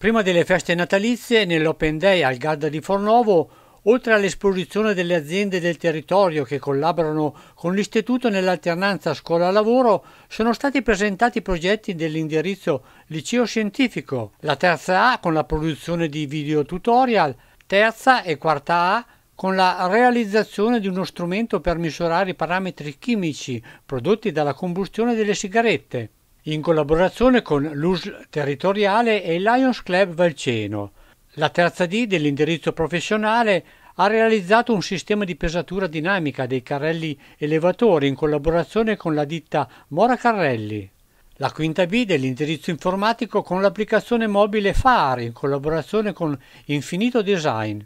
Prima delle feste natalizie, nell'Open Day al Garda di Fornovo, oltre all'esposizione delle aziende del territorio che collaborano con l'Istituto nell'alternanza scuola-lavoro, sono stati presentati progetti dell'indirizzo Liceo Scientifico, la terza A con la produzione di video tutorial, terza e quarta A con la realizzazione di uno strumento per misurare i parametri chimici prodotti dalla combustione delle sigarette in collaborazione con l'USL territoriale e il Lions Club Valceno. La terza D dell'indirizzo professionale ha realizzato un sistema di pesatura dinamica dei carrelli elevatori in collaborazione con la ditta Mora Carrelli. La quinta B dell'indirizzo informatico con l'applicazione mobile FAR in collaborazione con Infinito Design,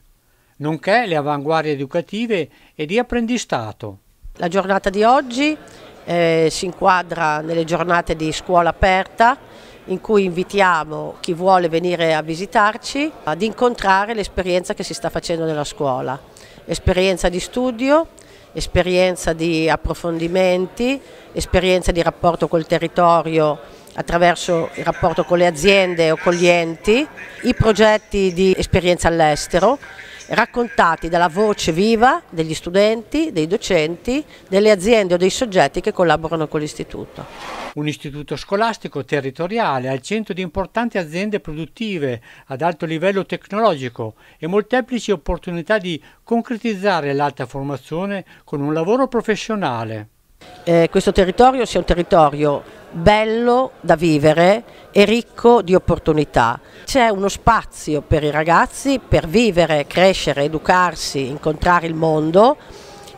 nonché le avanguardie educative e di apprendistato. La giornata di oggi eh, si inquadra nelle giornate di scuola aperta in cui invitiamo chi vuole venire a visitarci ad incontrare l'esperienza che si sta facendo nella scuola, esperienza di studio, esperienza di approfondimenti, esperienza di rapporto col territorio attraverso il rapporto con le aziende o con gli enti, i progetti di esperienza all'estero raccontati dalla voce viva degli studenti, dei docenti, delle aziende o dei soggetti che collaborano con l'istituto. Un istituto scolastico territoriale al centro di importanti aziende produttive ad alto livello tecnologico e molteplici opportunità di concretizzare l'alta formazione con un lavoro professionale. Eh, questo territorio sia un territorio bello da vivere e ricco di opportunità. C'è uno spazio per i ragazzi per vivere, crescere, educarsi, incontrare il mondo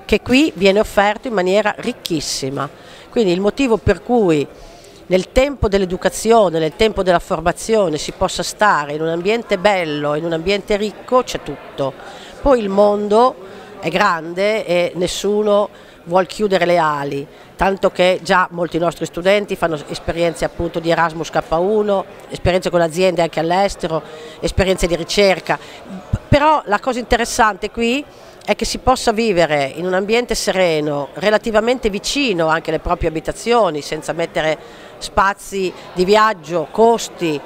che qui viene offerto in maniera ricchissima. Quindi il motivo per cui nel tempo dell'educazione, nel tempo della formazione si possa stare in un ambiente bello, in un ambiente ricco, c'è tutto. Poi il mondo è grande e nessuno vuol chiudere le ali, tanto che già molti nostri studenti fanno esperienze appunto di Erasmus K1, esperienze con aziende anche all'estero, esperienze di ricerca. Però la cosa interessante qui è che si possa vivere in un ambiente sereno, relativamente vicino anche alle proprie abitazioni, senza mettere spazi di viaggio, costi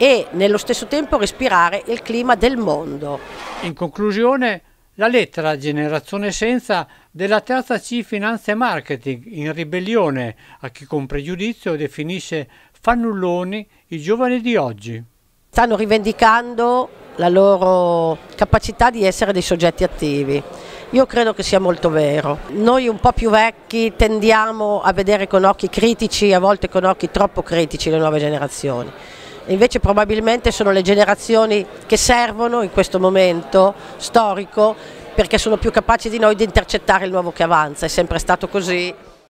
e nello stesso tempo respirare il clima del mondo. In conclusione la lettera Generazione Senza della terza C Finanza e Marketing in ribellione a chi con pregiudizio definisce fannulloni i giovani di oggi. Stanno rivendicando la loro capacità di essere dei soggetti attivi. Io credo che sia molto vero. Noi un po' più vecchi tendiamo a vedere con occhi critici, a volte con occhi troppo critici le nuove generazioni invece probabilmente sono le generazioni che servono in questo momento storico perché sono più capaci di noi di intercettare il nuovo che avanza, è sempre stato così.